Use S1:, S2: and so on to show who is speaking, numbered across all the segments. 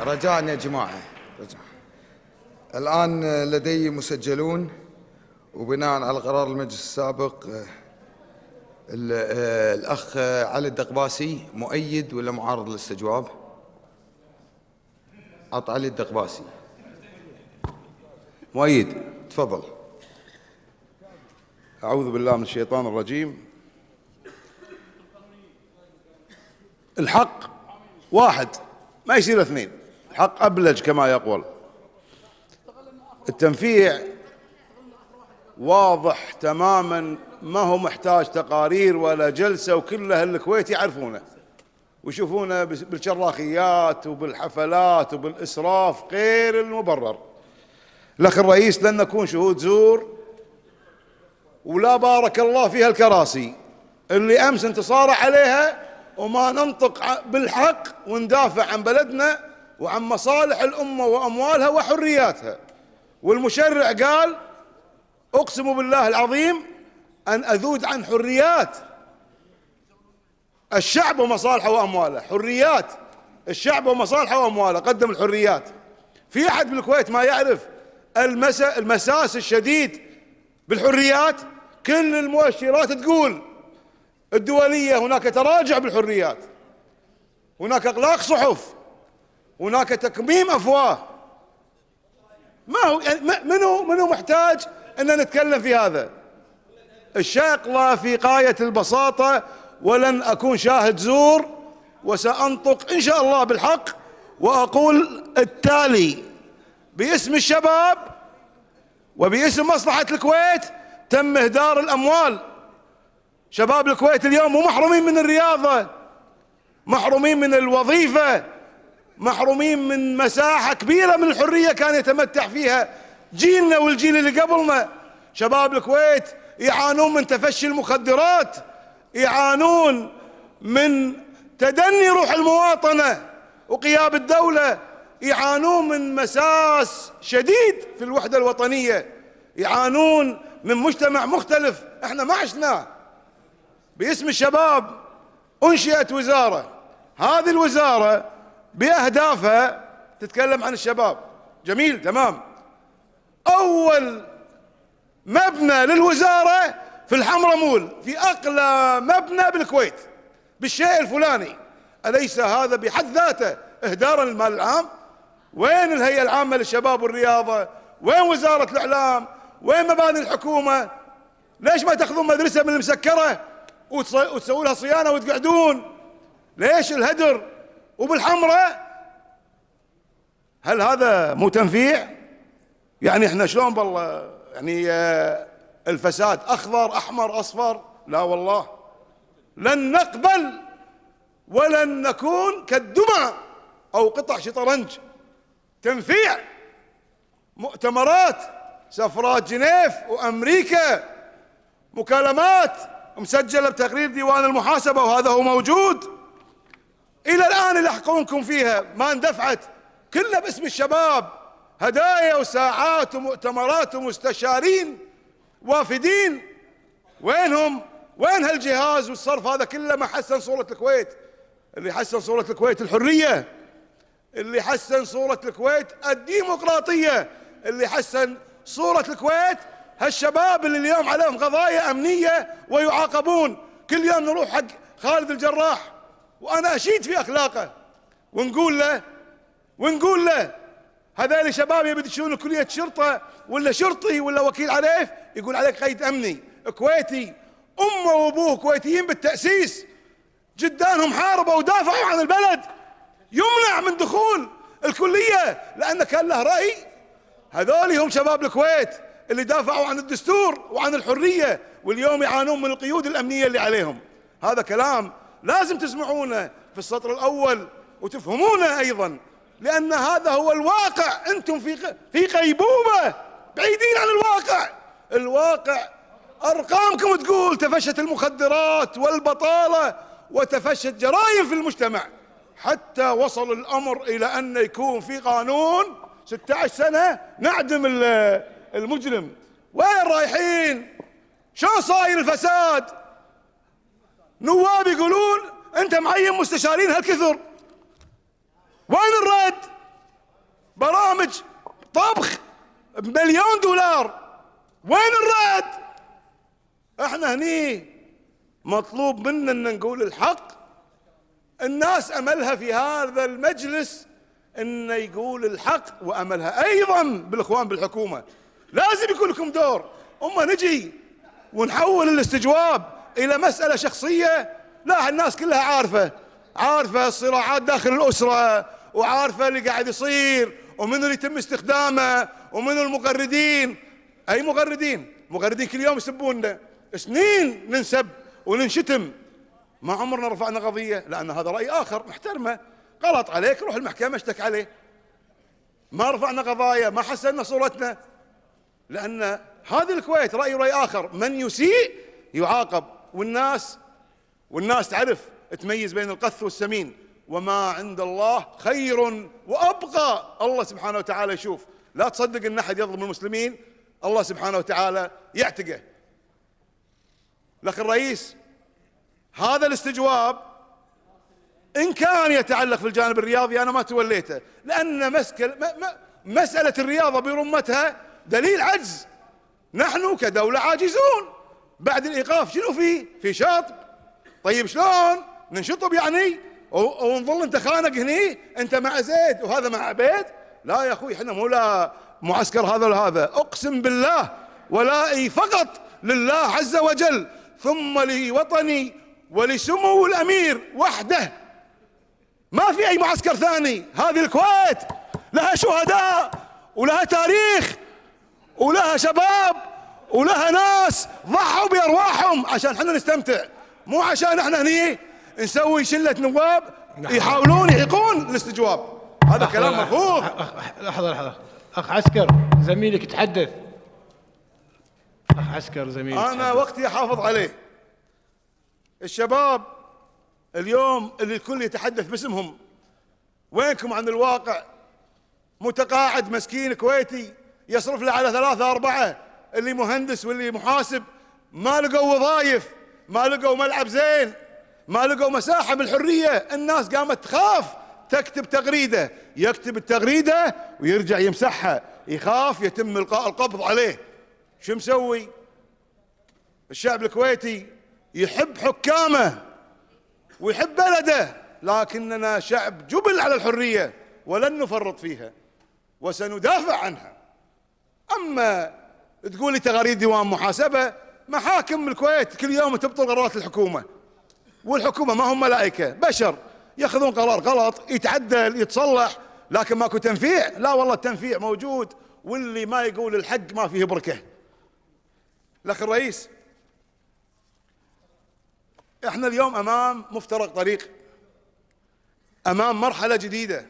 S1: رجاء يا جماعة رجاء الآن لدي مسجلون وبناء على قرار المجلس السابق آه، آه، الأخ علي الدقباسي مؤيد ولا معارض للاستجواب؟ عط علي الدقباسي مؤيد تفضل أعوذ بالله من الشيطان الرجيم الحق واحد ما يصير اثنين حق أبلج كما يقول التنفيع واضح تماما ما هو محتاج تقارير ولا جلسة وكل أهل الكويت يعرفونه ويشوفونه بالشراخيات وبالحفلات وبالإسراف غير المبرر الأخ الرئيس لن نكون شهود زور ولا بارك الله فيها الكراسي اللي أمس انتصار عليها وما ننطق بالحق وندافع عن بلدنا وعن مصالح الأمة وأموالها وحرياتها والمشرع قال أقسم بالله العظيم أن أذود عن حريات الشعب ومصالحه وأمواله حريات الشعب ومصالحه وأمواله قدم الحريات في أحد بالكويت ما يعرف المسا المساس الشديد بالحريات كل المؤشرات تقول الدولية هناك تراجع بالحريات هناك إغلاق صحف هناك تكميم افواه ما هو يعني منو منو محتاج ان نتكلم في هذا لا في غايه البساطه ولن اكون شاهد زور وسانطق ان شاء الله بالحق واقول التالي باسم الشباب وباسم مصلحه الكويت تم اهدار الاموال شباب الكويت اليوم مو محرومين من الرياضه محرومين من الوظيفه محرومين من مساحة كبيرة من الحرية كان يتمتع فيها جيلنا والجيل اللي قبلنا شباب الكويت يعانون من تفشي المخدرات يعانون من تدني روح المواطنة وقياب الدولة يعانون من مساس شديد في الوحدة الوطنية يعانون من مجتمع مختلف احنا ما عشناه باسم الشباب انشئت وزارة هذه الوزارة بأهدافها تتكلم عن الشباب جميل تمام أول مبنى للوزارة في الحمرة مول في أقلى مبنى بالكويت بالشيء الفلاني أليس هذا بحد ذاته إهدارا للمال العام وين الهيئة العامة للشباب والرياضة وين وزارة الإعلام وين مباني الحكومة ليش ما تاخذون مدرسة من المسكرة وتسوي لها صيانة وتقعدون ليش الهدر وبالحمراء هل هذا مو تنفيع؟ يعني احنا شلون بالله يعني آه، الفساد اخضر احمر اصفر لا والله لن نقبل ولن نكون كالدمى او قطع شطرنج تنفيع مؤتمرات سفرات جنيف وامريكا مكالمات مسجله بتقرير ديوان المحاسبه وهذا هو موجود إلى الآن يلحقونكم فيها ما اندفعت كلها باسم الشباب هدايا وساعات ومؤتمرات ومستشارين وافدين وينهم وين هالجهاز والصرف هذا كله ما حسن صورة الكويت اللي حسن صورة الكويت الحرية اللي حسن صورة الكويت الديمقراطية اللي حسن صورة الكويت هالشباب اللي اليوم عليهم قضايا أمنية ويعاقبون كل يوم نروح حق خالد الجراح وانا اشيد في اخلاقه ونقول له ونقول له هذول شباب يبي يدشون كليه شرطه ولا شرطي ولا وكيل عليه يقول عليك قيد امني كويتي امه وابوه كويتيين بالتاسيس جدانهم حاربوا ودافعوا عن البلد يمنع من دخول الكليه لانه كان له راي هذول هم شباب الكويت اللي دافعوا عن الدستور وعن الحريه واليوم يعانون من القيود الامنيه اللي عليهم هذا كلام لازم تسمعونه في السطر الأول وتفهمونه أيضا لأن هذا هو الواقع أنتم في في غيبوبة بعيدين عن الواقع الواقع أرقامكم تقول تفشت المخدرات والبطالة وتفشت جرائم في المجتمع حتى وصل الأمر إلى أن يكون في قانون 16 سنة نعدم المجرم وين رايحين شلون صاير الفساد نواب يقولون انت معين مستشارين هالكثر وين الرد برامج طبخ بمليون دولار وين الرد احنا هني مطلوب منا ان نقول الحق الناس املها في هذا المجلس انه يقول الحق واملها ايضا بالاخوان بالحكومه لازم يكون لكم دور اما نجي ونحول الاستجواب إلى مسألة شخصية لا الناس كلها عارفة عارفة الصراعات داخل الأسرة وعارفة اللي قاعد يصير ومن اللي يتم استخدامه ومن المغردين أي مغردين مغردين كل يوم يسبوننا سنين ننسب وننشتم ما عمرنا رفعنا قضية لأن هذا رأي آخر محترمه غلط عليك روح المحكمة اشتك عليه ما رفعنا قضايا ما حسنا صورتنا لأن هذه الكويت رأي رأي آخر من يسيء يعاقب والناس والناس تعرف تميز بين القث والسمين وما عند الله خير وابقى الله سبحانه وتعالى يشوف لا تصدق ان احد يظلم المسلمين الله سبحانه وتعالى يعتقه لكن الرئيس هذا الاستجواب ان كان يتعلق في الجانب الرياضي انا ما توليته لان مسكل مساله الرياضه برمتها دليل عجز نحن كدوله عاجزون بعد الايقاف شنو فيه؟ في شطب طيب شلون؟ ننشطب يعني ونظل انت خانق هني انت مع زيد وهذا مع عبيد لا يا اخوي احنا مو لا معسكر هذا ولا هذا اقسم بالله ولائي فقط لله عز وجل ثم لوطني ولسمو الامير وحده ما في اي معسكر ثاني هذه الكويت لها شهداء ولها تاريخ ولها شباب ولها ناس ضحوا بارواحهم عشان احنا نستمتع مو عشان احنا هني نسوي شله نواب
S2: نعم. يحاولون
S1: يعيقون الاستجواب هذا كلام مرفوض لحظه لحظه اخ عسكر زميلك تحدث اخ عسكر زميلك انا وقتي احافظ عليه الشباب اليوم اللي الكل يتحدث باسمهم وينكم عن الواقع متقاعد مسكين كويتي يصرف له على ثلاثة أربعة اللي مهندس واللي محاسب ما لقوا وظائف ما لقوا ملعب زين ما لقوا مساحه بالحريه الناس قامت تخاف تكتب تغريده يكتب التغريده ويرجع يمسحها يخاف يتم القاء القبض عليه شو مسوي الشعب الكويتي يحب حكامه ويحب بلده لكننا شعب جبل على الحريه ولن نفرط فيها وسندافع عنها اما تقول لي تقارير ديوان محاسبه محاكم الكويت كل يوم تبطل قرارات الحكومه والحكومه ما هم ملائكه بشر ياخذون قرار غلط يتعدل يتصلح لكن ماكو تنفيع لا والله التنفيع موجود واللي ما يقول الحق ما فيه بركه الاخ الرئيس احنا اليوم امام مفترق طريق امام مرحله جديده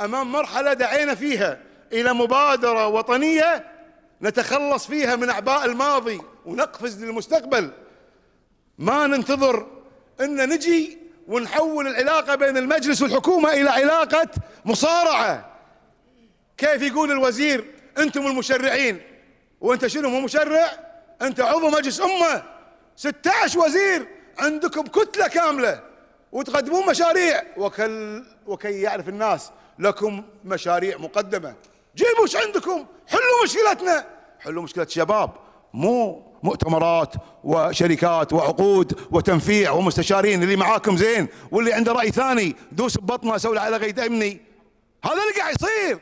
S1: امام مرحله دعينا فيها الى مبادره وطنيه نتخلص فيها من اعباء الماضي ونقفز للمستقبل ما ننتظر ان نجي ونحول العلاقه بين المجلس والحكومه الى علاقه مصارعه كيف يقول الوزير انتم المشرعين وانت شنو مو مشرع انت عضو مجلس امه 16 وزير عندكم كتله كامله وتقدمون مشاريع وكل وكي يعرف الناس لكم مشاريع مقدمه جيبوا ايش عندكم حلوا مشكلتنا حلوا مشكلة الشباب مو مؤتمرات وشركات وعقود وتنفيع ومستشارين اللي معاكم زين واللي عنده رأي ثاني دوس ببطنه سوي على غيد أمني هذا اللي قاعد يصير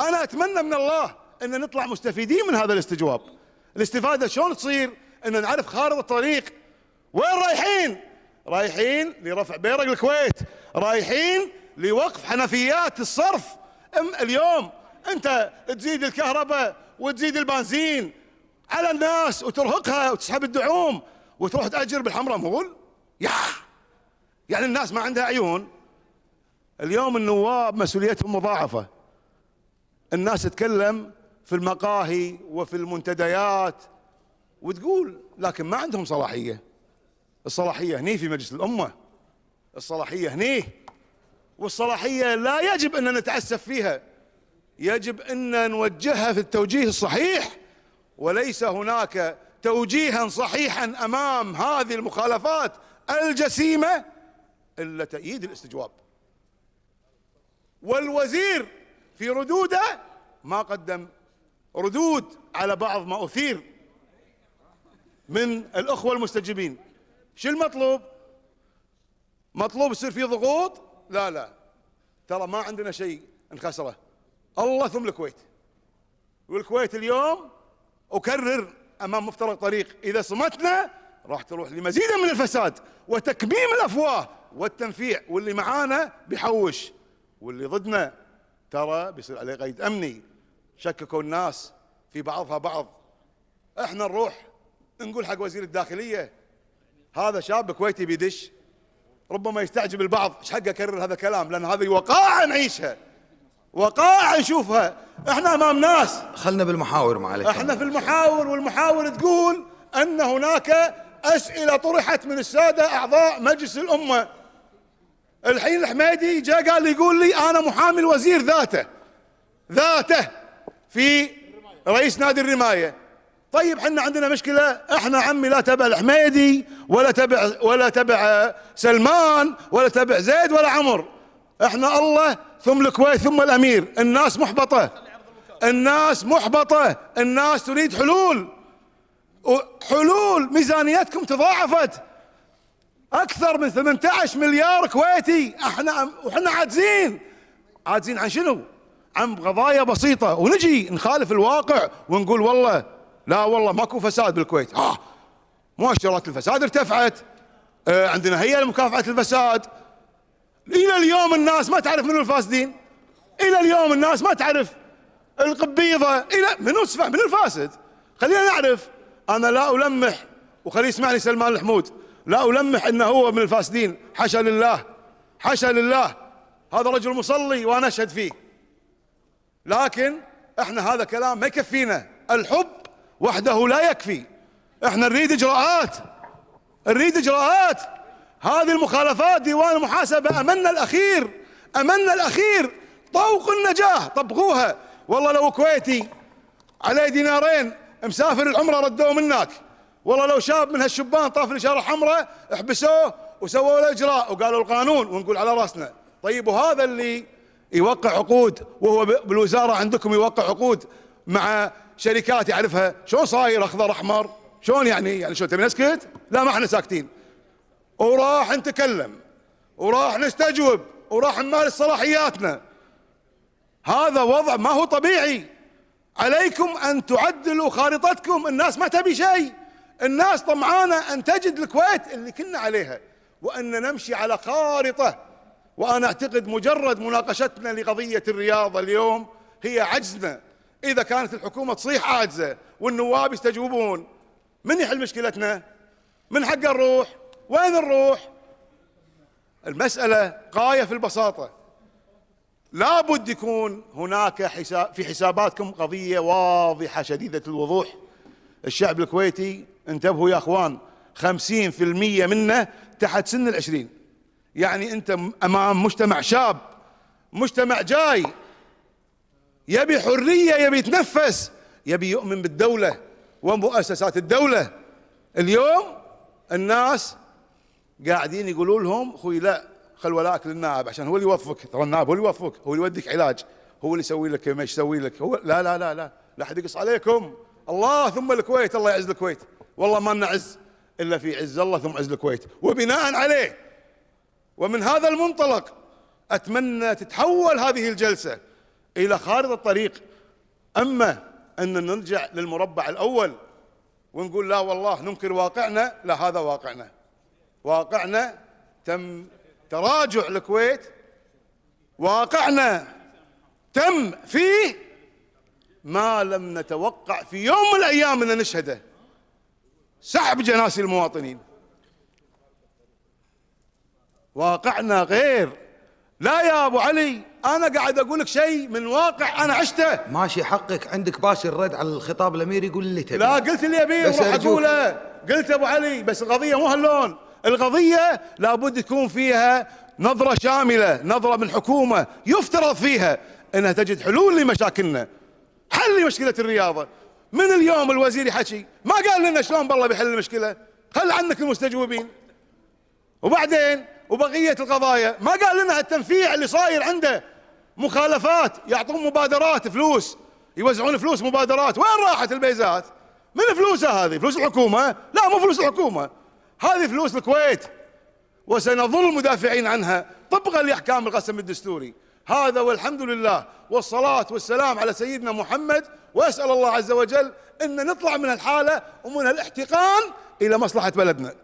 S1: أنا أتمنى من الله أن نطلع مستفيدين من هذا الاستجواب الاستفادة شلون تصير أن نعرف خارطة الطريق وين رايحين رايحين لرفع بيرق الكويت رايحين لوقف حنفيات الصرف اليوم انت تزيد الكهرباء وتزيد البنزين على الناس وترهقها وتسحب الدعوم وتروح تاجر بالحمراء مول يا يعني الناس ما عندها عيون اليوم النواب مسؤوليتهم مضاعفه الناس تتكلم في المقاهي وفي المنتديات وتقول لكن ما عندهم صلاحيه الصلاحيه هني في مجلس الامه الصلاحيه هني والصلاحيه لا يجب ان نتعسف فيها يجب ان نوجهها في التوجيه الصحيح وليس هناك توجيها صحيحا امام هذه المخالفات الجسيمه الا تأييد الاستجواب والوزير في ردوده ما قدم ردود على بعض ما اثير من الاخوه المستجيبين شو المطلوب مطلوب يصير في ضغوط لا لا ترى ما عندنا شيء نخسره الله ثم الكويت والكويت اليوم أكرر أمام مفترق طريق إذا صمتنا راح تروح لمزيد من الفساد وتكميم الأفواه والتنفيع واللي معانا بيحوش واللي ضدنا ترى بيصير عليه قيد أمني شككوا الناس في بعضها بعض احنا نروح نقول حق وزير الداخلية هذا شاب كويتي بيدش ربما يستعجب البعض ايش حق اكرر هذا الكلام لان هذه وقائع نعيشها وقائع يشوفها احنا امام ناس خلنا بالمحاور معلش احنا في المحاور والمحاور تقول ان هناك اسئله طرحت من الساده اعضاء مجلس الامه الحين الحميدي جاء قال لي يقول لي انا محامي الوزير ذاته ذاته في رئيس نادي الرمايه طيب احنا عندنا مشكله احنا عمي لا تبع الحميدي ولا تبع ولا تبع سلمان ولا تبع زيد ولا عمر احنا الله ثم الكويت ثم الامير الناس محبطه الناس محبطه الناس تريد حلول حلول ميزانيتكم تضاعفت اكثر من 18 مليار كويتي احنا واحنا عاجزين عاجزين عن شنو؟ عن قضايا بسيطه ونجي نخالف الواقع ونقول والله لا والله ماكو فساد بالكويت آه، مؤشرات الفساد ارتفعت آه، عندنا هيئه لمكافحه الفساد الى اليوم الناس ما تعرف منو الفاسدين الى اليوم الناس ما تعرف القبيضه الى منو منو الفاسد خلينا نعرف انا لا المح وخليه يسمعني سلمان الحمود لا المح انه هو من الفاسدين حاشا لله حاشا لله هذا رجل مصلي وانا اشهد فيه لكن احنا هذا كلام ما يكفينا الحب وحده لا يكفي احنا نريد اجراءات نريد اجراءات هذه المخالفات ديوان المحاسبة أمنا الأخير أمنا الأخير طوق النجاة طبقوها والله لو كويتي عليه دينارين مسافر العمرة ردوه منك والله لو شاب من هالشبان طاف الإشارة الحمراء احبسوه وسووا له إجراء وقالوا القانون ونقول على راسنا طيب وهذا اللي يوقع عقود وهو بالوزارة عندكم يوقع عقود مع شركات يعرفها شلون صاير أخضر أحمر شلون يعني يعني شلون تبي نسكت لا ما احنا ساكتين وراح نتكلم وراح نستجوب وراح نمارس صلاحياتنا هذا وضع ما هو طبيعي عليكم أن تعدلوا خارطتكم الناس ما تبي شيء الناس طمعانة أن تجد الكويت اللي كنا عليها وأن نمشي على خارطة وأنا أعتقد مجرد مناقشتنا لقضية الرياضه اليوم هي عجزنا إذا كانت الحكومة تصيح عاجزة والنواب يستجوبون من يحل مشكلتنا من حق نروح وين نروح المسألة غاية في البساطة لابد يكون هناك حساب في حساباتكم قضية واضحة شديدة الوضوح الشعب الكويتي انتبهوا يا اخوان 50% منه تحت سن العشرين يعني انت امام مجتمع شاب مجتمع جاي يبي حرية يبي يتنفس يبي يؤمن بالدولة ومؤسسات الدولة اليوم الناس قاعدين يقولوا لهم اخوي لا خل ولاك للنائب عشان هو اللي يوظفك ترى النائب هو اللي يوظفك هو اللي يوديك علاج هو اللي يسوي لك ما يسوي لك هو لا لا لا لا لا احد يقص عليكم الله ثم الكويت الله يعز الكويت والله ما لنا عز الا في عز الله ثم عز الكويت وبناء عليه ومن هذا المنطلق اتمنى تتحول هذه الجلسه الى خارطه الطريق اما ان نرجع للمربع الاول ونقول لا والله ننكر واقعنا لا هذا واقعنا واقعنا تم تراجع الكويت واقعنا تم فيه ما لم نتوقع في يوم من الايام ان نشهده سحب جناسي المواطنين واقعنا غير لا يا ابو علي انا قاعد اقول لك شيء من واقع انا عشته ماشي حقك عندك باشر رد على الخطاب الامير يقول اللي تبي لا قلت اللي ابيه وراح اقوله قلت ابو علي بس القضيه مو هاللون القضية لابد تكون فيها نظرة شاملة نظرة من حكومة يفترض فيها انها تجد حلول لمشاكلنا حل لمشكلة الرياضة من اليوم الوزير يحكي ما قال لنا شلون بالله بيحل المشكلة خل عنك المستجوبين وبعدين وبقية القضايا ما قال لنا التنفيع اللي صاير عنده مخالفات يعطون مبادرات فلوس يوزعون فلوس مبادرات وين راحت البيزات من فلوسها هذه فلوس الحكومة لا مو فلوس الحكومة هذه فلوس الكويت وسنظل مدافعين عنها طبقا لاحكام القسم الدستوري هذا والحمد لله والصلاه والسلام على سيدنا محمد واسال الله عز وجل ان نطلع من الحاله ومن الاحتقان الى مصلحه بلدنا